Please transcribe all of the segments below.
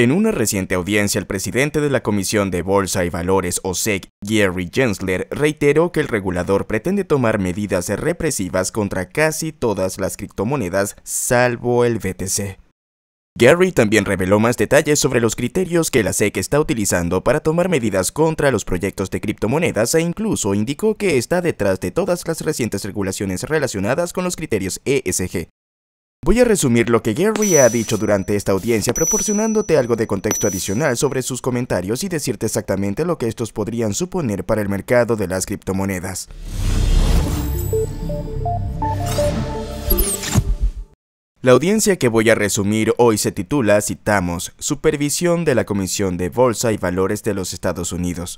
En una reciente audiencia, el presidente de la Comisión de Bolsa y Valores, SEC, Gary Gensler, reiteró que el regulador pretende tomar medidas represivas contra casi todas las criptomonedas, salvo el BTC. Gary también reveló más detalles sobre los criterios que la SEC está utilizando para tomar medidas contra los proyectos de criptomonedas e incluso indicó que está detrás de todas las recientes regulaciones relacionadas con los criterios ESG, Voy a resumir lo que Gary ha dicho durante esta audiencia proporcionándote algo de contexto adicional sobre sus comentarios y decirte exactamente lo que estos podrían suponer para el mercado de las criptomonedas. La audiencia que voy a resumir hoy se titula, citamos, Supervisión de la Comisión de Bolsa y Valores de los Estados Unidos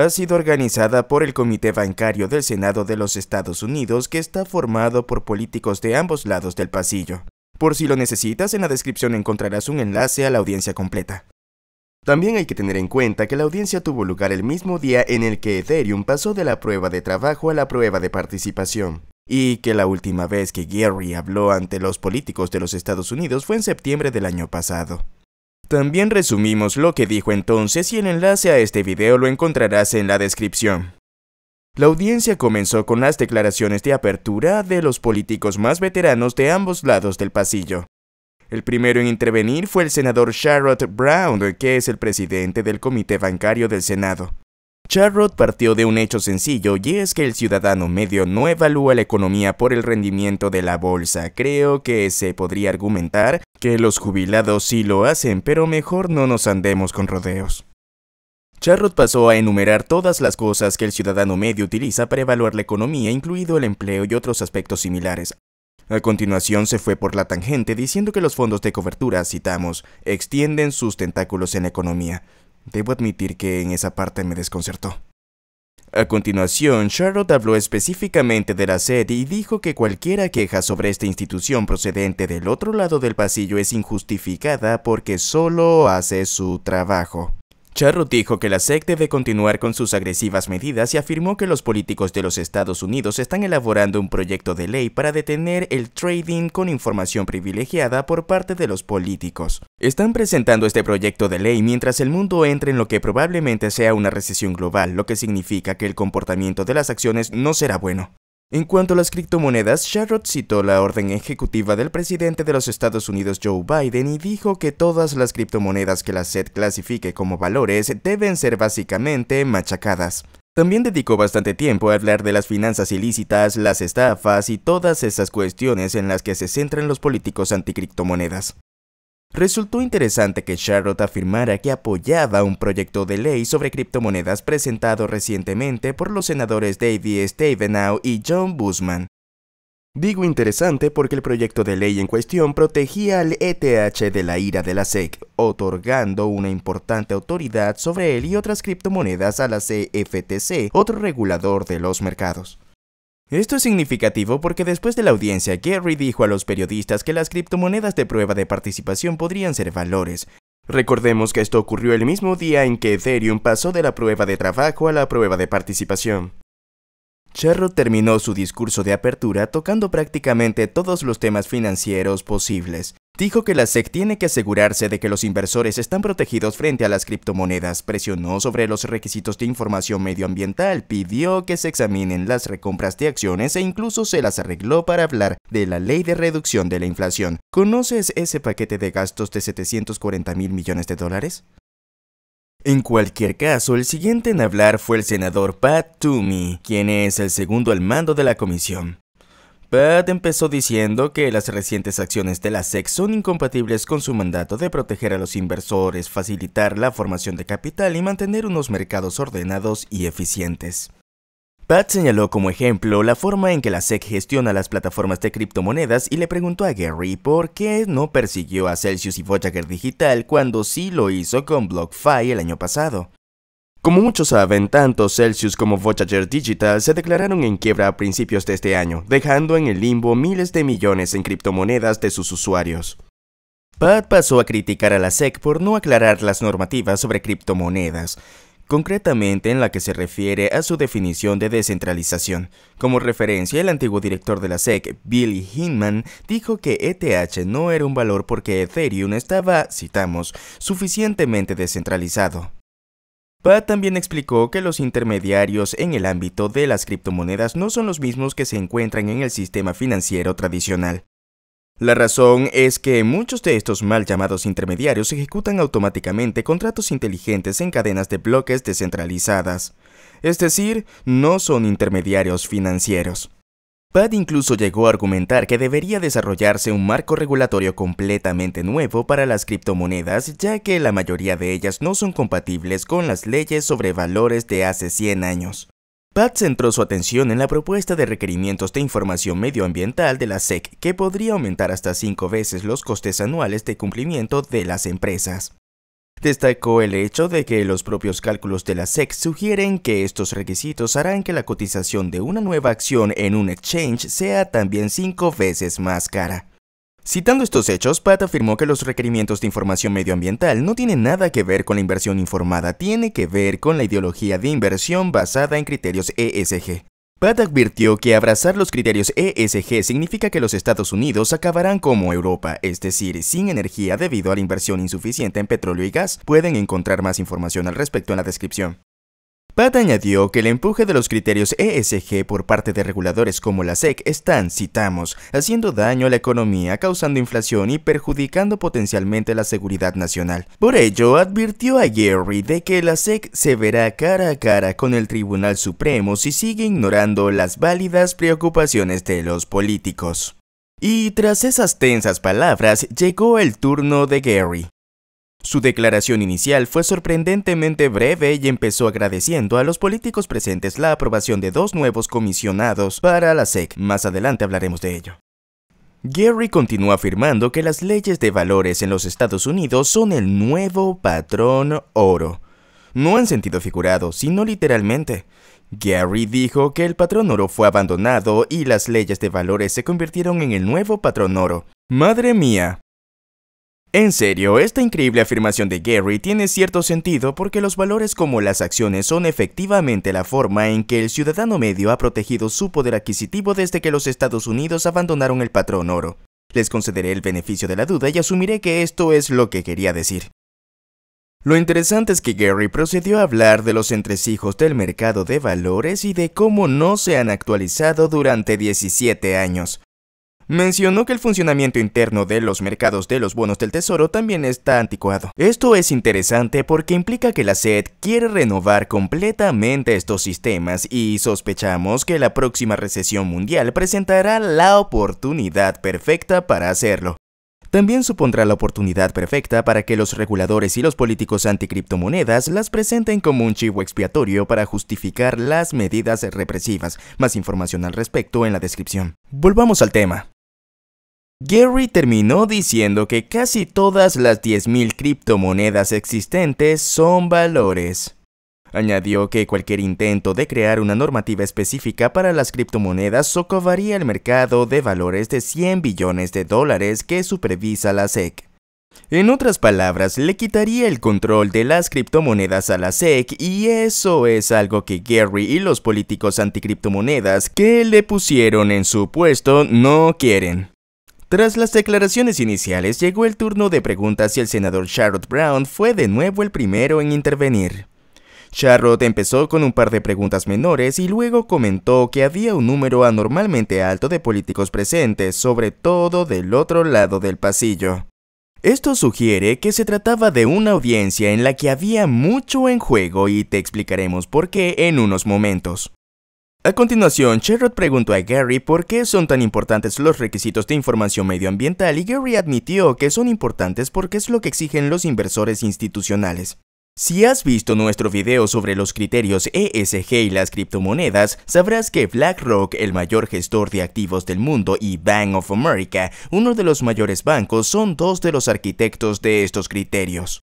ha sido organizada por el Comité Bancario del Senado de los Estados Unidos que está formado por políticos de ambos lados del pasillo. Por si lo necesitas, en la descripción encontrarás un enlace a la audiencia completa. También hay que tener en cuenta que la audiencia tuvo lugar el mismo día en el que Ethereum pasó de la prueba de trabajo a la prueba de participación, y que la última vez que Gary habló ante los políticos de los Estados Unidos fue en septiembre del año pasado. También resumimos lo que dijo entonces y el enlace a este video lo encontrarás en la descripción. La audiencia comenzó con las declaraciones de apertura de los políticos más veteranos de ambos lados del pasillo. El primero en intervenir fue el senador Charlotte Brown, que es el presidente del Comité Bancario del Senado. Charrot partió de un hecho sencillo y es que el ciudadano medio no evalúa la economía por el rendimiento de la bolsa. Creo que se podría argumentar que los jubilados sí lo hacen, pero mejor no nos andemos con rodeos. Charrot pasó a enumerar todas las cosas que el ciudadano medio utiliza para evaluar la economía, incluido el empleo y otros aspectos similares. A continuación se fue por la tangente diciendo que los fondos de cobertura, citamos, extienden sus tentáculos en la economía. Debo admitir que en esa parte me desconcertó. A continuación, Charlotte habló específicamente de la sede y dijo que cualquiera queja sobre esta institución procedente del otro lado del pasillo es injustificada porque solo hace su trabajo. Charrot dijo que la SEC debe continuar con sus agresivas medidas y afirmó que los políticos de los Estados Unidos están elaborando un proyecto de ley para detener el trading con información privilegiada por parte de los políticos. Están presentando este proyecto de ley mientras el mundo entra en lo que probablemente sea una recesión global, lo que significa que el comportamiento de las acciones no será bueno. En cuanto a las criptomonedas, Sharrod citó la orden ejecutiva del presidente de los Estados Unidos Joe Biden y dijo que todas las criptomonedas que la SED clasifique como valores deben ser básicamente machacadas. También dedicó bastante tiempo a hablar de las finanzas ilícitas, las estafas y todas esas cuestiones en las que se centran los políticos anticriptomonedas. Resultó interesante que Charlotte afirmara que apoyaba un proyecto de ley sobre criptomonedas presentado recientemente por los senadores David stevenow y John Busman. Digo interesante porque el proyecto de ley en cuestión protegía al ETH de la ira de la SEC, otorgando una importante autoridad sobre él y otras criptomonedas a la CFTC, otro regulador de los mercados. Esto es significativo porque después de la audiencia, Gary dijo a los periodistas que las criptomonedas de prueba de participación podrían ser valores. Recordemos que esto ocurrió el mismo día en que Ethereum pasó de la prueba de trabajo a la prueba de participación. Charrot terminó su discurso de apertura tocando prácticamente todos los temas financieros posibles. Dijo que la SEC tiene que asegurarse de que los inversores están protegidos frente a las criptomonedas, presionó sobre los requisitos de información medioambiental, pidió que se examinen las recompras de acciones e incluso se las arregló para hablar de la ley de reducción de la inflación. ¿Conoces ese paquete de gastos de 740 mil millones de dólares? En cualquier caso, el siguiente en hablar fue el senador Pat Toomey, quien es el segundo al mando de la comisión. Pat empezó diciendo que las recientes acciones de la SEC son incompatibles con su mandato de proteger a los inversores, facilitar la formación de capital y mantener unos mercados ordenados y eficientes. Pat señaló como ejemplo la forma en que la SEC gestiona las plataformas de criptomonedas y le preguntó a Gary por qué no persiguió a Celsius y Voyager Digital cuando sí lo hizo con BlockFi el año pasado. Como muchos saben, tanto Celsius como Voyager Digital se declararon en quiebra a principios de este año, dejando en el limbo miles de millones en criptomonedas de sus usuarios. Pat pasó a criticar a la SEC por no aclarar las normativas sobre criptomonedas, concretamente en la que se refiere a su definición de descentralización. Como referencia, el antiguo director de la SEC, Billy Hinman, dijo que ETH no era un valor porque Ethereum estaba, citamos, suficientemente descentralizado. Pa también explicó que los intermediarios en el ámbito de las criptomonedas no son los mismos que se encuentran en el sistema financiero tradicional. La razón es que muchos de estos mal llamados intermediarios ejecutan automáticamente contratos inteligentes en cadenas de bloques descentralizadas, es decir, no son intermediarios financieros. Pat incluso llegó a argumentar que debería desarrollarse un marco regulatorio completamente nuevo para las criptomonedas, ya que la mayoría de ellas no son compatibles con las leyes sobre valores de hace 100 años. Pat centró su atención en la propuesta de requerimientos de información medioambiental de la SEC, que podría aumentar hasta 5 veces los costes anuales de cumplimiento de las empresas. Destacó el hecho de que los propios cálculos de la SEC sugieren que estos requisitos harán que la cotización de una nueva acción en un exchange sea también cinco veces más cara. Citando estos hechos, Pat afirmó que los requerimientos de información medioambiental no tienen nada que ver con la inversión informada, tiene que ver con la ideología de inversión basada en criterios ESG. Pat advirtió que abrazar los criterios ESG significa que los Estados Unidos acabarán como Europa, es decir, sin energía debido a la inversión insuficiente en petróleo y gas. Pueden encontrar más información al respecto en la descripción. Pat añadió que el empuje de los criterios ESG por parte de reguladores como la SEC están, citamos, haciendo daño a la economía, causando inflación y perjudicando potencialmente la seguridad nacional. Por ello, advirtió a Gary de que la SEC se verá cara a cara con el Tribunal Supremo si sigue ignorando las válidas preocupaciones de los políticos. Y tras esas tensas palabras llegó el turno de Gary. Su declaración inicial fue sorprendentemente breve y empezó agradeciendo a los políticos presentes la aprobación de dos nuevos comisionados para la SEC. Más adelante hablaremos de ello. Gary continuó afirmando que las leyes de valores en los Estados Unidos son el nuevo patrón oro. No en sentido figurado, sino literalmente. Gary dijo que el patrón oro fue abandonado y las leyes de valores se convirtieron en el nuevo patrón oro. Madre mía, en serio, esta increíble afirmación de Gary tiene cierto sentido porque los valores como las acciones son efectivamente la forma en que el ciudadano medio ha protegido su poder adquisitivo desde que los Estados Unidos abandonaron el patrón oro. Les concederé el beneficio de la duda y asumiré que esto es lo que quería decir. Lo interesante es que Gary procedió a hablar de los entresijos del mercado de valores y de cómo no se han actualizado durante 17 años. Mencionó que el funcionamiento interno de los mercados de los bonos del tesoro también está anticuado. Esto es interesante porque implica que la SED quiere renovar completamente estos sistemas y sospechamos que la próxima recesión mundial presentará la oportunidad perfecta para hacerlo también supondrá la oportunidad perfecta para que los reguladores y los políticos anticriptomonedas las presenten como un chivo expiatorio para justificar las medidas represivas. Más información al respecto en la descripción. Volvamos al tema. Gary terminó diciendo que casi todas las 10.000 criptomonedas existentes son valores. Añadió que cualquier intento de crear una normativa específica para las criptomonedas socavaría el mercado de valores de 100 billones de dólares que supervisa la SEC. En otras palabras, le quitaría el control de las criptomonedas a la SEC y eso es algo que Gary y los políticos anticriptomonedas que le pusieron en su puesto no quieren. Tras las declaraciones iniciales llegó el turno de preguntas y el senador Charlotte Brown fue de nuevo el primero en intervenir. Charlotte empezó con un par de preguntas menores y luego comentó que había un número anormalmente alto de políticos presentes, sobre todo del otro lado del pasillo. Esto sugiere que se trataba de una audiencia en la que había mucho en juego y te explicaremos por qué en unos momentos. A continuación, Sherrod preguntó a Gary por qué son tan importantes los requisitos de información medioambiental y Gary admitió que son importantes porque es lo que exigen los inversores institucionales. Si has visto nuestro video sobre los criterios ESG y las criptomonedas, sabrás que BlackRock, el mayor gestor de activos del mundo, y Bank of America, uno de los mayores bancos, son dos de los arquitectos de estos criterios.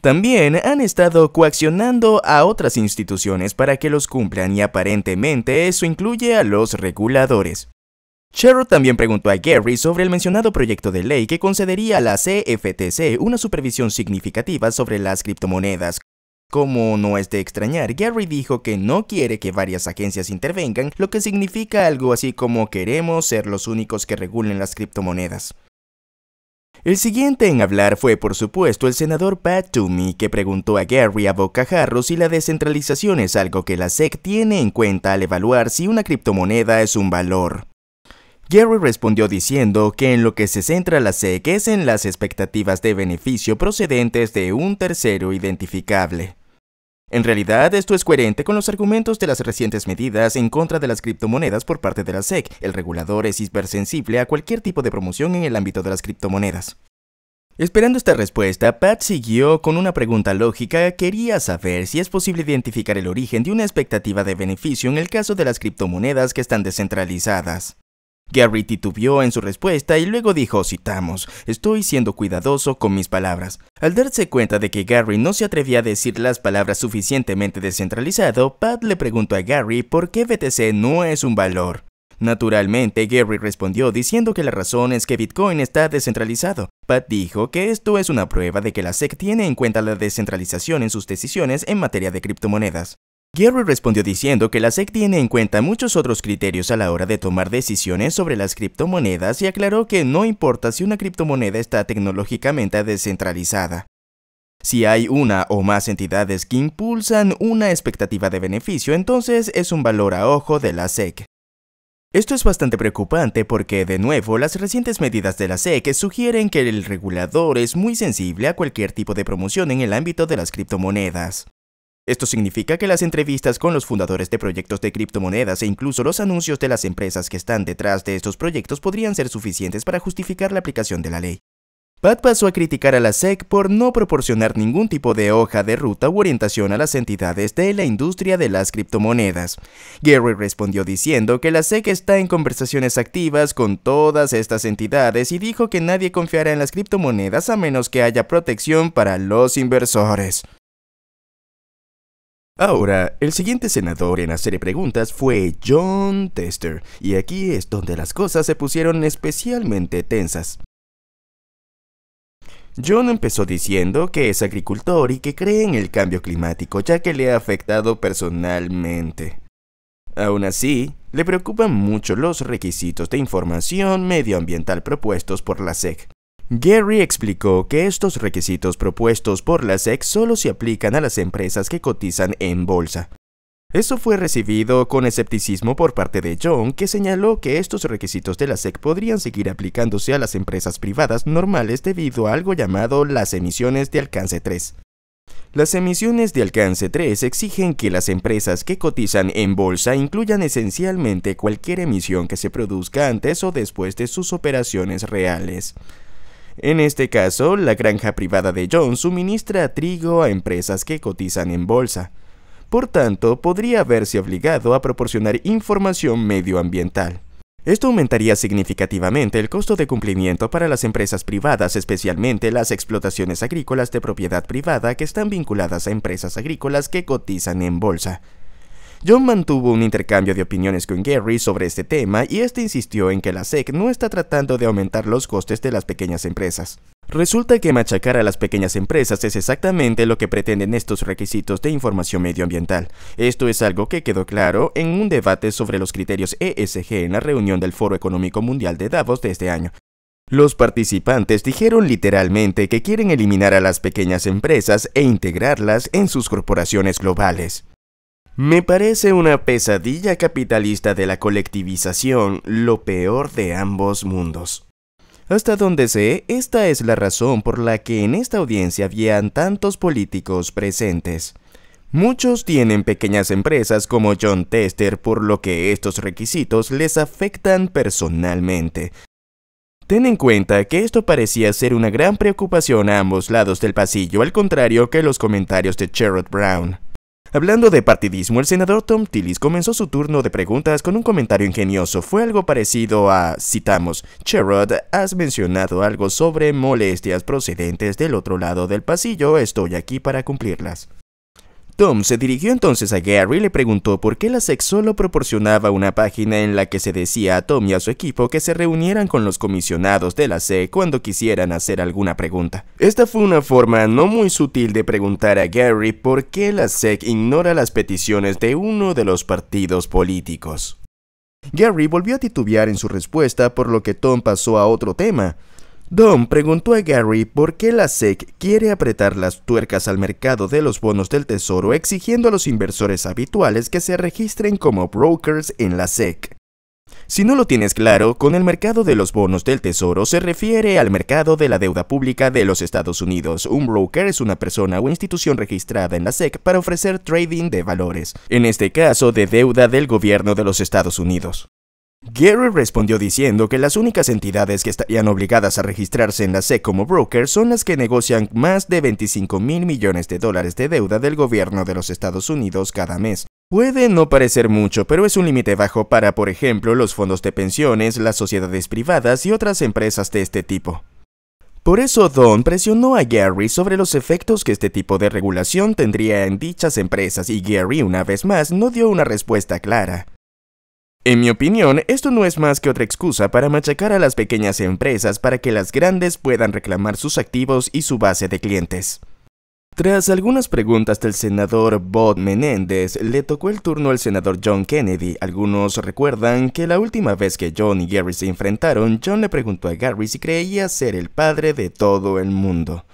También han estado coaccionando a otras instituciones para que los cumplan y aparentemente eso incluye a los reguladores. Sherrod también preguntó a Gary sobre el mencionado proyecto de ley que concedería a la CFTC una supervisión significativa sobre las criptomonedas. Como no es de extrañar, Gary dijo que no quiere que varias agencias intervengan, lo que significa algo así como queremos ser los únicos que regulen las criptomonedas. El siguiente en hablar fue por supuesto el senador Pat Toomey que preguntó a Gary a bocajarro si la descentralización es algo que la SEC tiene en cuenta al evaluar si una criptomoneda es un valor. Gary respondió diciendo que en lo que se centra la SEC es en las expectativas de beneficio procedentes de un tercero identificable. En realidad, esto es coherente con los argumentos de las recientes medidas en contra de las criptomonedas por parte de la SEC. El regulador es hipersensible a cualquier tipo de promoción en el ámbito de las criptomonedas. Esperando esta respuesta, Pat siguió con una pregunta lógica. Quería saber si es posible identificar el origen de una expectativa de beneficio en el caso de las criptomonedas que están descentralizadas. Gary titubeó en su respuesta y luego dijo, citamos, estoy siendo cuidadoso con mis palabras. Al darse cuenta de que Gary no se atrevía a decir las palabras suficientemente descentralizado, Pat le preguntó a Gary por qué BTC no es un valor. Naturalmente, Gary respondió diciendo que la razón es que Bitcoin está descentralizado. Pat dijo que esto es una prueba de que la SEC tiene en cuenta la descentralización en sus decisiones en materia de criptomonedas. Gary respondió diciendo que la SEC tiene en cuenta muchos otros criterios a la hora de tomar decisiones sobre las criptomonedas y aclaró que no importa si una criptomoneda está tecnológicamente descentralizada. Si hay una o más entidades que impulsan una expectativa de beneficio, entonces es un valor a ojo de la SEC. Esto es bastante preocupante porque, de nuevo, las recientes medidas de la SEC sugieren que el regulador es muy sensible a cualquier tipo de promoción en el ámbito de las criptomonedas. Esto significa que las entrevistas con los fundadores de proyectos de criptomonedas e incluso los anuncios de las empresas que están detrás de estos proyectos podrían ser suficientes para justificar la aplicación de la ley. Pat pasó a criticar a la SEC por no proporcionar ningún tipo de hoja de ruta u orientación a las entidades de la industria de las criptomonedas. Gary respondió diciendo que la SEC está en conversaciones activas con todas estas entidades y dijo que nadie confiará en las criptomonedas a menos que haya protección para los inversores. Ahora, el siguiente senador en hacer preguntas fue John Tester, y aquí es donde las cosas se pusieron especialmente tensas. John empezó diciendo que es agricultor y que cree en el cambio climático ya que le ha afectado personalmente. Aún así, le preocupan mucho los requisitos de información medioambiental propuestos por la SEC. Gary explicó que estos requisitos propuestos por la SEC solo se aplican a las empresas que cotizan en bolsa. Eso fue recibido con escepticismo por parte de John, que señaló que estos requisitos de la SEC podrían seguir aplicándose a las empresas privadas normales debido a algo llamado las emisiones de alcance 3. Las emisiones de alcance 3 exigen que las empresas que cotizan en bolsa incluyan esencialmente cualquier emisión que se produzca antes o después de sus operaciones reales. En este caso, la granja privada de John suministra trigo a empresas que cotizan en bolsa. Por tanto, podría verse obligado a proporcionar información medioambiental. Esto aumentaría significativamente el costo de cumplimiento para las empresas privadas, especialmente las explotaciones agrícolas de propiedad privada que están vinculadas a empresas agrícolas que cotizan en bolsa. John mantuvo un intercambio de opiniones con Gary sobre este tema y este insistió en que la SEC no está tratando de aumentar los costes de las pequeñas empresas. Resulta que machacar a las pequeñas empresas es exactamente lo que pretenden estos requisitos de información medioambiental. Esto es algo que quedó claro en un debate sobre los criterios ESG en la reunión del Foro Económico Mundial de Davos de este año. Los participantes dijeron literalmente que quieren eliminar a las pequeñas empresas e integrarlas en sus corporaciones globales. Me parece una pesadilla capitalista de la colectivización, lo peor de ambos mundos. Hasta donde sé, esta es la razón por la que en esta audiencia habían tantos políticos presentes. Muchos tienen pequeñas empresas como John Tester por lo que estos requisitos les afectan personalmente. Ten en cuenta que esto parecía ser una gran preocupación a ambos lados del pasillo, al contrario que los comentarios de Sherrod Brown. Hablando de partidismo, el senador Tom Tillis comenzó su turno de preguntas con un comentario ingenioso. Fue algo parecido a, citamos, Sherrod, has mencionado algo sobre molestias procedentes del otro lado del pasillo, estoy aquí para cumplirlas. Tom se dirigió entonces a Gary y le preguntó por qué la SEC solo proporcionaba una página en la que se decía a Tom y a su equipo que se reunieran con los comisionados de la SEC cuando quisieran hacer alguna pregunta. Esta fue una forma no muy sutil de preguntar a Gary por qué la SEC ignora las peticiones de uno de los partidos políticos. Gary volvió a titubear en su respuesta por lo que Tom pasó a otro tema. Don preguntó a Gary por qué la SEC quiere apretar las tuercas al mercado de los bonos del tesoro exigiendo a los inversores habituales que se registren como brokers en la SEC. Si no lo tienes claro, con el mercado de los bonos del tesoro se refiere al mercado de la deuda pública de los Estados Unidos. Un broker es una persona o institución registrada en la SEC para ofrecer trading de valores, en este caso de deuda del gobierno de los Estados Unidos. Gary respondió diciendo que las únicas entidades que estarían obligadas a registrarse en la SEC como broker son las que negocian más de 25 mil millones de dólares de deuda del gobierno de los Estados Unidos cada mes. Puede no parecer mucho, pero es un límite bajo para, por ejemplo, los fondos de pensiones, las sociedades privadas y otras empresas de este tipo. Por eso Don presionó a Gary sobre los efectos que este tipo de regulación tendría en dichas empresas y Gary una vez más no dio una respuesta clara. En mi opinión, esto no es más que otra excusa para machacar a las pequeñas empresas para que las grandes puedan reclamar sus activos y su base de clientes. Tras algunas preguntas del senador Bob Menéndez, le tocó el turno al senador John Kennedy. Algunos recuerdan que la última vez que John y Gary se enfrentaron, John le preguntó a Gary si creía ser el padre de todo el mundo.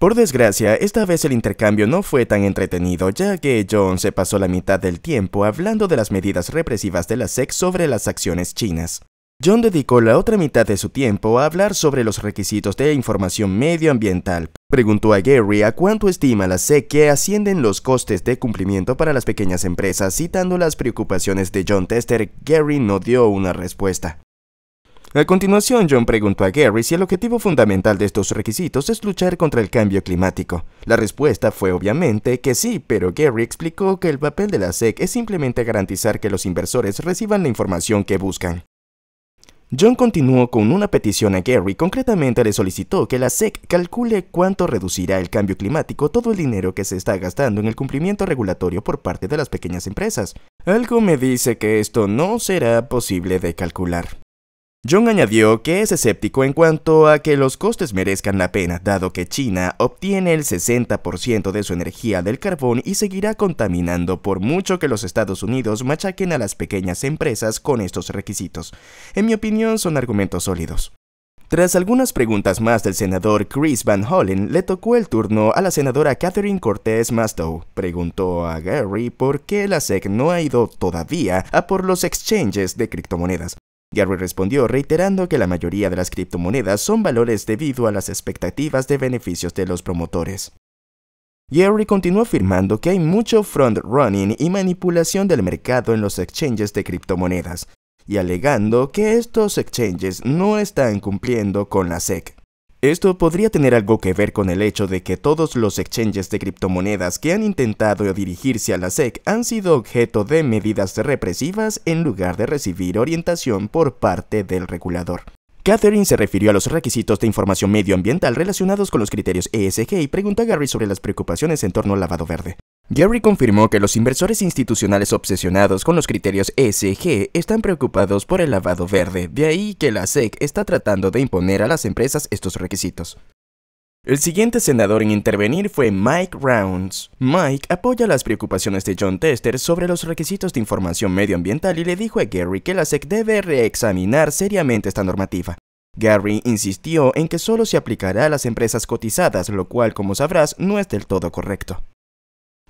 Por desgracia, esta vez el intercambio no fue tan entretenido, ya que John se pasó la mitad del tiempo hablando de las medidas represivas de la SEC sobre las acciones chinas. John dedicó la otra mitad de su tiempo a hablar sobre los requisitos de información medioambiental. Preguntó a Gary a cuánto estima la SEC que ascienden los costes de cumplimiento para las pequeñas empresas, citando las preocupaciones de John Tester, Gary no dio una respuesta. A continuación, John preguntó a Gary si el objetivo fundamental de estos requisitos es luchar contra el cambio climático. La respuesta fue obviamente que sí, pero Gary explicó que el papel de la SEC es simplemente garantizar que los inversores reciban la información que buscan. John continuó con una petición a Gary, concretamente le solicitó que la SEC calcule cuánto reducirá el cambio climático todo el dinero que se está gastando en el cumplimiento regulatorio por parte de las pequeñas empresas. Algo me dice que esto no será posible de calcular. John añadió que es escéptico en cuanto a que los costes merezcan la pena, dado que China obtiene el 60% de su energía del carbón y seguirá contaminando por mucho que los Estados Unidos machaquen a las pequeñas empresas con estos requisitos. En mi opinión son argumentos sólidos. Tras algunas preguntas más del senador Chris Van Hollen, le tocó el turno a la senadora Catherine Cortez Mastow. Preguntó a Gary por qué la SEC no ha ido todavía a por los exchanges de criptomonedas. Gary respondió reiterando que la mayoría de las criptomonedas son valores debido a las expectativas de beneficios de los promotores. Gary continuó afirmando que hay mucho front-running y manipulación del mercado en los exchanges de criptomonedas, y alegando que estos exchanges no están cumpliendo con la SEC. Esto podría tener algo que ver con el hecho de que todos los exchanges de criptomonedas que han intentado dirigirse a la SEC han sido objeto de medidas represivas en lugar de recibir orientación por parte del regulador. Catherine se refirió a los requisitos de información medioambiental relacionados con los criterios ESG y preguntó a Gary sobre las preocupaciones en torno al lavado verde. Gary confirmó que los inversores institucionales obsesionados con los criterios ESG están preocupados por el lavado verde, de ahí que la SEC está tratando de imponer a las empresas estos requisitos. El siguiente senador en intervenir fue Mike Rounds. Mike apoya las preocupaciones de John Tester sobre los requisitos de información medioambiental y le dijo a Gary que la SEC debe reexaminar seriamente esta normativa. Gary insistió en que solo se aplicará a las empresas cotizadas, lo cual, como sabrás, no es del todo correcto.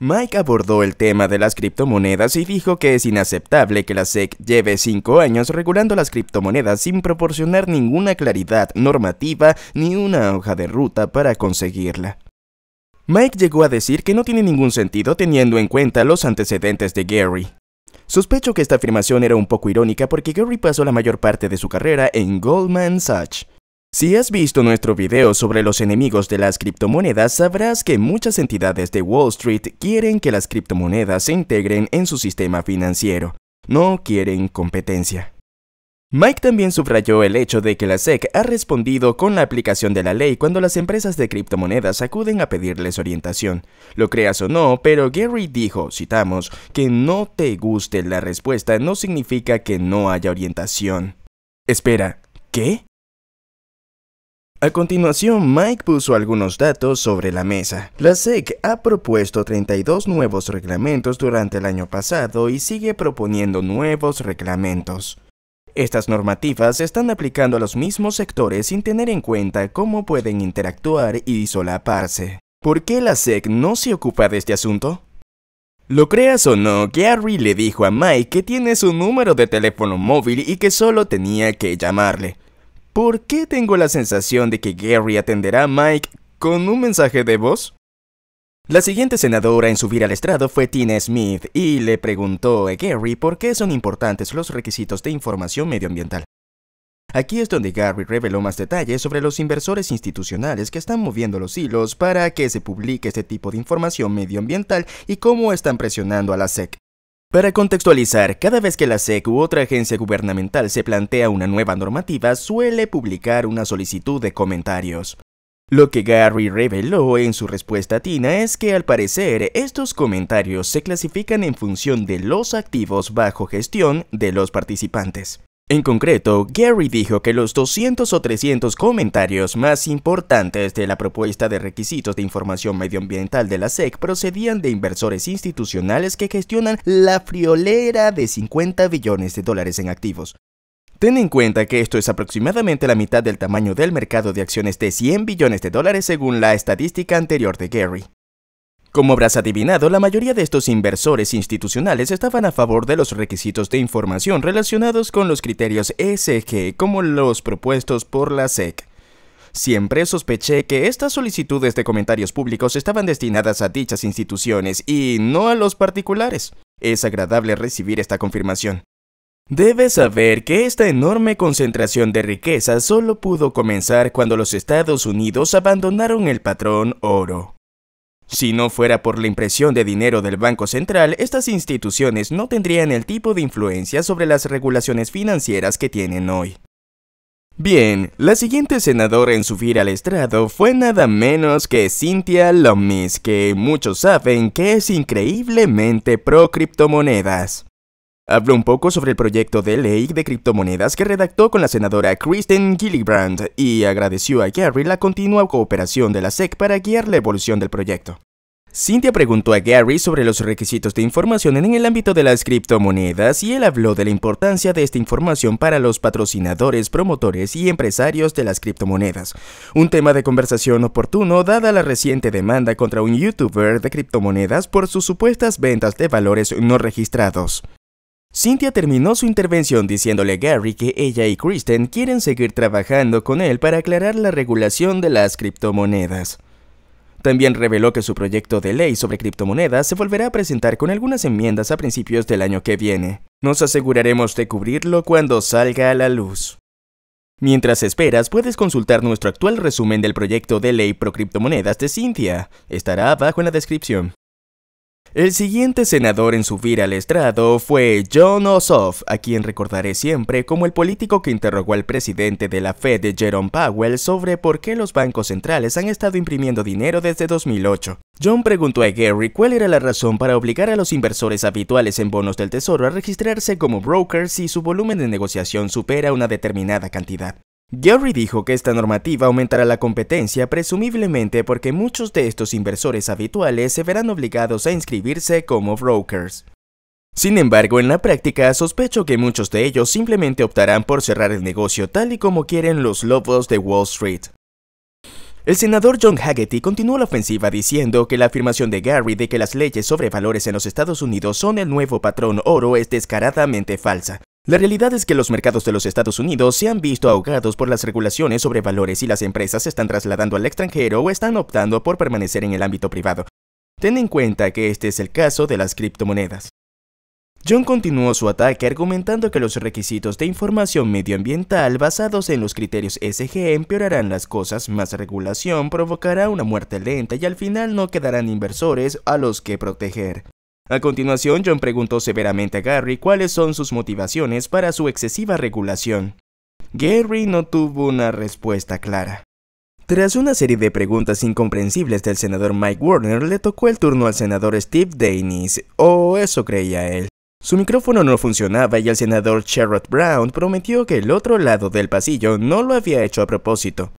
Mike abordó el tema de las criptomonedas y dijo que es inaceptable que la SEC lleve cinco años regulando las criptomonedas sin proporcionar ninguna claridad normativa ni una hoja de ruta para conseguirla. Mike llegó a decir que no tiene ningún sentido teniendo en cuenta los antecedentes de Gary. Sospecho que esta afirmación era un poco irónica porque Gary pasó la mayor parte de su carrera en Goldman Sachs, si has visto nuestro video sobre los enemigos de las criptomonedas, sabrás que muchas entidades de Wall Street quieren que las criptomonedas se integren en su sistema financiero. No quieren competencia. Mike también subrayó el hecho de que la SEC ha respondido con la aplicación de la ley cuando las empresas de criptomonedas acuden a pedirles orientación. Lo creas o no, pero Gary dijo, citamos, que no te guste la respuesta no significa que no haya orientación. Espera, ¿qué? A continuación, Mike puso algunos datos sobre la mesa. La SEC ha propuesto 32 nuevos reglamentos durante el año pasado y sigue proponiendo nuevos reglamentos. Estas normativas se están aplicando a los mismos sectores sin tener en cuenta cómo pueden interactuar y solaparse. ¿Por qué la SEC no se ocupa de este asunto? Lo creas o no, Gary le dijo a Mike que tiene su número de teléfono móvil y que solo tenía que llamarle. ¿Por qué tengo la sensación de que Gary atenderá a Mike con un mensaje de voz? La siguiente senadora en subir al estrado fue Tina Smith y le preguntó a Gary por qué son importantes los requisitos de información medioambiental. Aquí es donde Gary reveló más detalles sobre los inversores institucionales que están moviendo los hilos para que se publique este tipo de información medioambiental y cómo están presionando a la SEC. Para contextualizar, cada vez que la SEC u otra agencia gubernamental se plantea una nueva normativa, suele publicar una solicitud de comentarios. Lo que Gary reveló en su respuesta a Tina es que al parecer estos comentarios se clasifican en función de los activos bajo gestión de los participantes. En concreto, Gary dijo que los 200 o 300 comentarios más importantes de la propuesta de requisitos de información medioambiental de la SEC procedían de inversores institucionales que gestionan la friolera de 50 billones de dólares en activos. Ten en cuenta que esto es aproximadamente la mitad del tamaño del mercado de acciones de 100 billones de dólares según la estadística anterior de Gary. Como habrás adivinado, la mayoría de estos inversores institucionales estaban a favor de los requisitos de información relacionados con los criterios ESG como los propuestos por la SEC. Siempre sospeché que estas solicitudes de comentarios públicos estaban destinadas a dichas instituciones y no a los particulares. Es agradable recibir esta confirmación. Debes saber que esta enorme concentración de riqueza solo pudo comenzar cuando los Estados Unidos abandonaron el patrón oro. Si no fuera por la impresión de dinero del Banco Central, estas instituciones no tendrían el tipo de influencia sobre las regulaciones financieras que tienen hoy. Bien, la siguiente senadora en subir al estrado fue nada menos que Cynthia Lomis, que muchos saben que es increíblemente pro criptomonedas. Habló un poco sobre el proyecto de ley de criptomonedas que redactó con la senadora Kristen Gillibrand y agradeció a Gary la continua cooperación de la SEC para guiar la evolución del proyecto. Cynthia preguntó a Gary sobre los requisitos de información en el ámbito de las criptomonedas y él habló de la importancia de esta información para los patrocinadores, promotores y empresarios de las criptomonedas. Un tema de conversación oportuno dada la reciente demanda contra un youtuber de criptomonedas por sus supuestas ventas de valores no registrados. Cynthia terminó su intervención diciéndole a Gary que ella y Kristen quieren seguir trabajando con él para aclarar la regulación de las criptomonedas. También reveló que su proyecto de ley sobre criptomonedas se volverá a presentar con algunas enmiendas a principios del año que viene. Nos aseguraremos de cubrirlo cuando salga a la luz. Mientras esperas, puedes consultar nuestro actual resumen del proyecto de ley pro criptomonedas de Cynthia. Estará abajo en la descripción. El siguiente senador en subir al estrado fue John Ossoff, a quien recordaré siempre como el político que interrogó al presidente de la Fed, Jerome Powell, sobre por qué los bancos centrales han estado imprimiendo dinero desde 2008. John preguntó a Gary cuál era la razón para obligar a los inversores habituales en bonos del tesoro a registrarse como brokers si su volumen de negociación supera una determinada cantidad. Gary dijo que esta normativa aumentará la competencia presumiblemente porque muchos de estos inversores habituales se verán obligados a inscribirse como brokers. Sin embargo, en la práctica sospecho que muchos de ellos simplemente optarán por cerrar el negocio tal y como quieren los lobos de Wall Street. El senador John Hagerty continuó la ofensiva diciendo que la afirmación de Gary de que las leyes sobre valores en los Estados Unidos son el nuevo patrón oro es descaradamente falsa, la realidad es que los mercados de los Estados Unidos se han visto ahogados por las regulaciones sobre valores y las empresas se están trasladando al extranjero o están optando por permanecer en el ámbito privado. Ten en cuenta que este es el caso de las criptomonedas. John continuó su ataque argumentando que los requisitos de información medioambiental basados en los criterios SG empeorarán las cosas, más regulación provocará una muerte lenta y al final no quedarán inversores a los que proteger. A continuación, John preguntó severamente a Gary cuáles son sus motivaciones para su excesiva regulación. Gary no tuvo una respuesta clara. Tras una serie de preguntas incomprensibles del senador Mike Warner, le tocó el turno al senador Steve Daines, o eso creía él. Su micrófono no funcionaba y el senador Sherrod Brown prometió que el otro lado del pasillo no lo había hecho a propósito.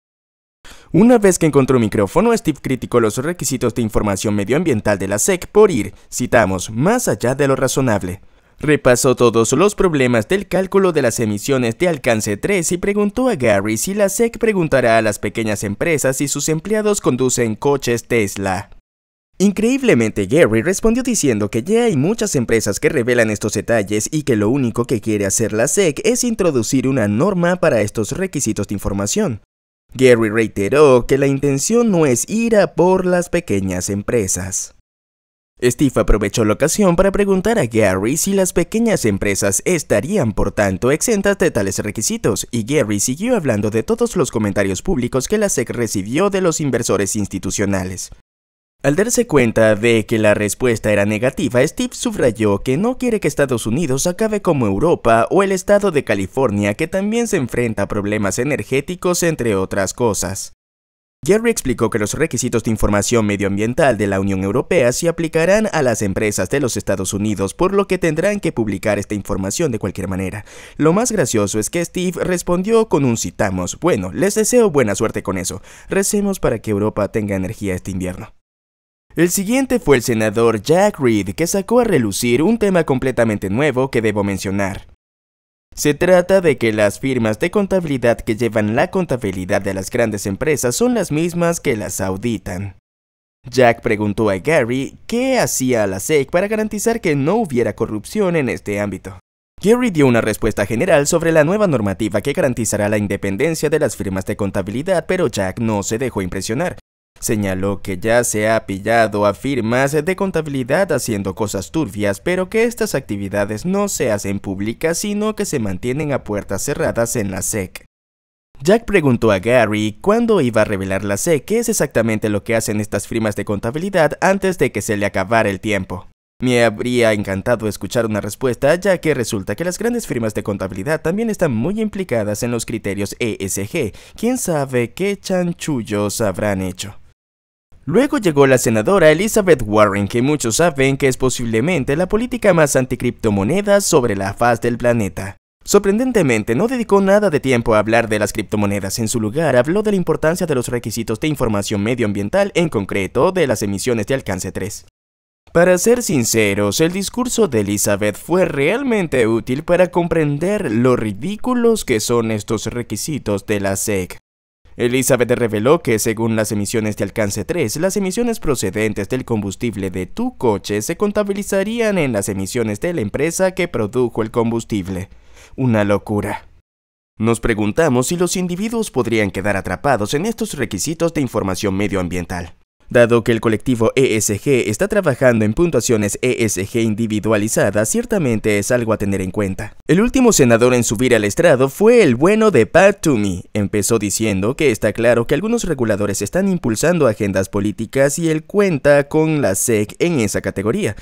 Una vez que encontró un micrófono, Steve criticó los requisitos de información medioambiental de la SEC por ir, citamos, más allá de lo razonable. Repasó todos los problemas del cálculo de las emisiones de alcance 3 y preguntó a Gary si la SEC preguntará a las pequeñas empresas si sus empleados conducen coches Tesla. Increíblemente, Gary respondió diciendo que ya hay muchas empresas que revelan estos detalles y que lo único que quiere hacer la SEC es introducir una norma para estos requisitos de información. Gary reiteró que la intención no es ir a por las pequeñas empresas. Steve aprovechó la ocasión para preguntar a Gary si las pequeñas empresas estarían por tanto exentas de tales requisitos y Gary siguió hablando de todos los comentarios públicos que la SEC recibió de los inversores institucionales. Al darse cuenta de que la respuesta era negativa, Steve subrayó que no quiere que Estados Unidos acabe como Europa o el estado de California que también se enfrenta a problemas energéticos entre otras cosas. Jerry explicó que los requisitos de información medioambiental de la Unión Europea se aplicarán a las empresas de los Estados Unidos, por lo que tendrán que publicar esta información de cualquier manera. Lo más gracioso es que Steve respondió con un citamos, bueno, les deseo buena suerte con eso, recemos para que Europa tenga energía este invierno. El siguiente fue el senador Jack Reed, que sacó a relucir un tema completamente nuevo que debo mencionar. Se trata de que las firmas de contabilidad que llevan la contabilidad de las grandes empresas son las mismas que las auditan. Jack preguntó a Gary qué hacía la SEC para garantizar que no hubiera corrupción en este ámbito. Gary dio una respuesta general sobre la nueva normativa que garantizará la independencia de las firmas de contabilidad, pero Jack no se dejó impresionar. Señaló que ya se ha pillado a firmas de contabilidad haciendo cosas turbias, pero que estas actividades no se hacen públicas, sino que se mantienen a puertas cerradas en la SEC. Jack preguntó a Gary cuándo iba a revelar la SEC qué es exactamente lo que hacen estas firmas de contabilidad antes de que se le acabara el tiempo. Me habría encantado escuchar una respuesta, ya que resulta que las grandes firmas de contabilidad también están muy implicadas en los criterios ESG. ¿Quién sabe qué chanchullos habrán hecho? Luego llegó la senadora Elizabeth Warren, que muchos saben que es posiblemente la política más anticriptomonedas sobre la faz del planeta. Sorprendentemente, no dedicó nada de tiempo a hablar de las criptomonedas, en su lugar habló de la importancia de los requisitos de información medioambiental, en concreto de las emisiones de alcance 3. Para ser sinceros, el discurso de Elizabeth fue realmente útil para comprender lo ridículos que son estos requisitos de la SEC. Elizabeth reveló que según las emisiones de alcance 3, las emisiones procedentes del combustible de tu coche se contabilizarían en las emisiones de la empresa que produjo el combustible. Una locura. Nos preguntamos si los individuos podrían quedar atrapados en estos requisitos de información medioambiental. Dado que el colectivo ESG está trabajando en puntuaciones ESG individualizadas, ciertamente es algo a tener en cuenta. El último senador en subir al estrado fue el bueno de Pat Toomey. Empezó diciendo que está claro que algunos reguladores están impulsando agendas políticas y él cuenta con la SEC en esa categoría,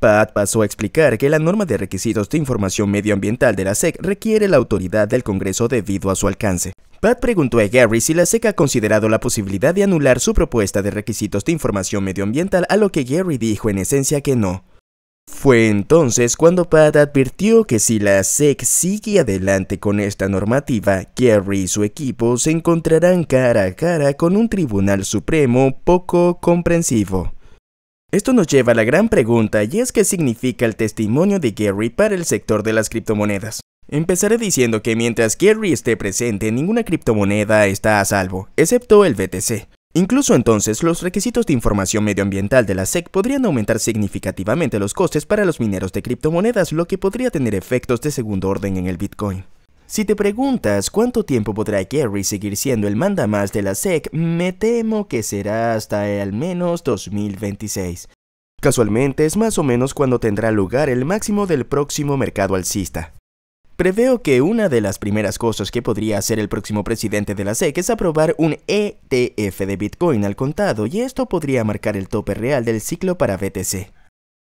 Pat pasó a explicar que la norma de requisitos de información medioambiental de la SEC requiere la autoridad del Congreso debido a su alcance. Pat preguntó a Gary si la SEC ha considerado la posibilidad de anular su propuesta de requisitos de información medioambiental, a lo que Gary dijo en esencia que no. Fue entonces cuando Pat advirtió que si la SEC sigue adelante con esta normativa, Gary y su equipo se encontrarán cara a cara con un Tribunal Supremo poco comprensivo. Esto nos lleva a la gran pregunta y es qué significa el testimonio de Gary para el sector de las criptomonedas. Empezaré diciendo que mientras Gary esté presente, ninguna criptomoneda está a salvo, excepto el BTC. Incluso entonces, los requisitos de información medioambiental de la SEC podrían aumentar significativamente los costes para los mineros de criptomonedas, lo que podría tener efectos de segundo orden en el Bitcoin. Si te preguntas cuánto tiempo podrá Kerry seguir siendo el manda más de la SEC, me temo que será hasta al menos 2026. Casualmente es más o menos cuando tendrá lugar el máximo del próximo mercado alcista. Preveo que una de las primeras cosas que podría hacer el próximo presidente de la SEC es aprobar un ETF de Bitcoin al contado y esto podría marcar el tope real del ciclo para BTC.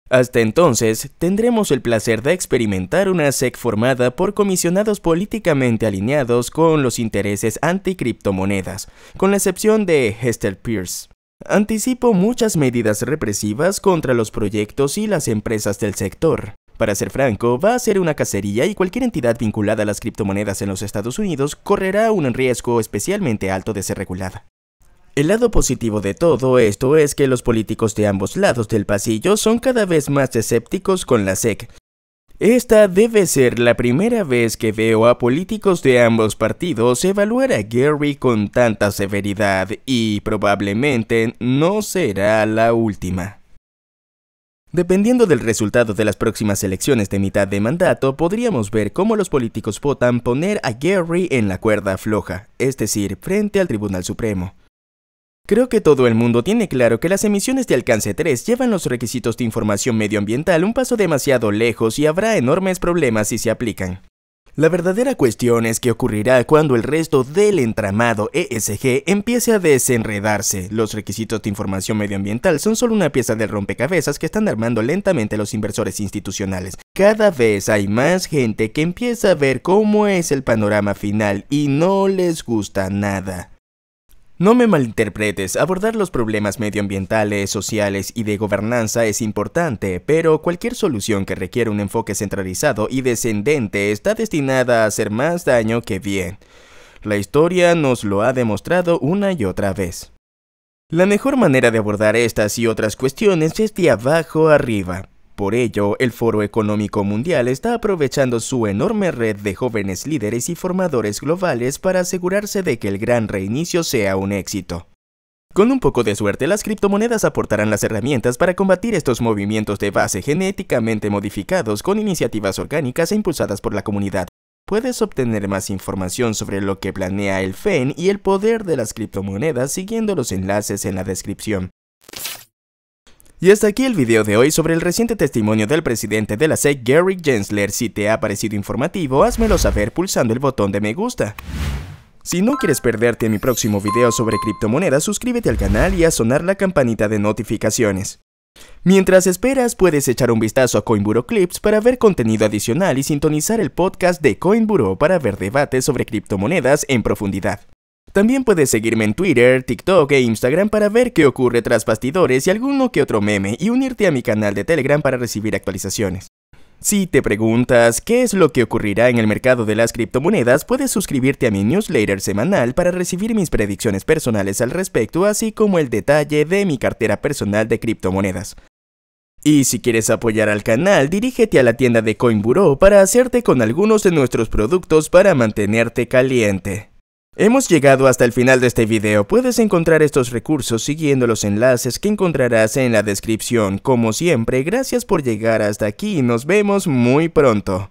Hasta entonces, tendremos el placer de experimentar una SEC formada por comisionados políticamente alineados con los intereses anticriptomonedas, con la excepción de Hester Pierce. Anticipo muchas medidas represivas contra los proyectos y las empresas del sector. Para ser franco, va a ser una cacería y cualquier entidad vinculada a las criptomonedas en los Estados Unidos correrá un riesgo especialmente alto de ser regulada. El lado positivo de todo esto es que los políticos de ambos lados del pasillo son cada vez más escépticos con la SEC. Esta debe ser la primera vez que veo a políticos de ambos partidos evaluar a Gary con tanta severidad y probablemente no será la última. Dependiendo del resultado de las próximas elecciones de mitad de mandato, podríamos ver cómo los políticos votan poner a Gary en la cuerda floja, es decir, frente al Tribunal Supremo. Creo que todo el mundo tiene claro que las emisiones de alcance 3 llevan los requisitos de información medioambiental un paso demasiado lejos y habrá enormes problemas si se aplican. La verdadera cuestión es qué ocurrirá cuando el resto del entramado ESG empiece a desenredarse. Los requisitos de información medioambiental son solo una pieza del rompecabezas que están armando lentamente los inversores institucionales. Cada vez hay más gente que empieza a ver cómo es el panorama final y no les gusta nada. No me malinterpretes, abordar los problemas medioambientales, sociales y de gobernanza es importante, pero cualquier solución que requiera un enfoque centralizado y descendente está destinada a hacer más daño que bien. La historia nos lo ha demostrado una y otra vez. La mejor manera de abordar estas y otras cuestiones es de abajo arriba. Por ello, el Foro Económico Mundial está aprovechando su enorme red de jóvenes líderes y formadores globales para asegurarse de que el gran reinicio sea un éxito. Con un poco de suerte, las criptomonedas aportarán las herramientas para combatir estos movimientos de base genéticamente modificados con iniciativas orgánicas e impulsadas por la comunidad. Puedes obtener más información sobre lo que planea el FEN y el poder de las criptomonedas siguiendo los enlaces en la descripción. Y hasta aquí el video de hoy sobre el reciente testimonio del presidente de la SEC, Gary Gensler. Si te ha parecido informativo, házmelo saber pulsando el botón de me gusta. Si no quieres perderte mi próximo video sobre criptomonedas, suscríbete al canal y a sonar la campanita de notificaciones. Mientras esperas, puedes echar un vistazo a CoinBuro Clips para ver contenido adicional y sintonizar el podcast de CoinBuro para ver debates sobre criptomonedas en profundidad. También puedes seguirme en Twitter, TikTok e Instagram para ver qué ocurre tras bastidores y alguno que otro meme y unirte a mi canal de Telegram para recibir actualizaciones. Si te preguntas qué es lo que ocurrirá en el mercado de las criptomonedas, puedes suscribirte a mi newsletter semanal para recibir mis predicciones personales al respecto, así como el detalle de mi cartera personal de criptomonedas. Y si quieres apoyar al canal, dirígete a la tienda de CoinBureau para hacerte con algunos de nuestros productos para mantenerte caliente. Hemos llegado hasta el final de este video, puedes encontrar estos recursos siguiendo los enlaces que encontrarás en la descripción. Como siempre, gracias por llegar hasta aquí y nos vemos muy pronto.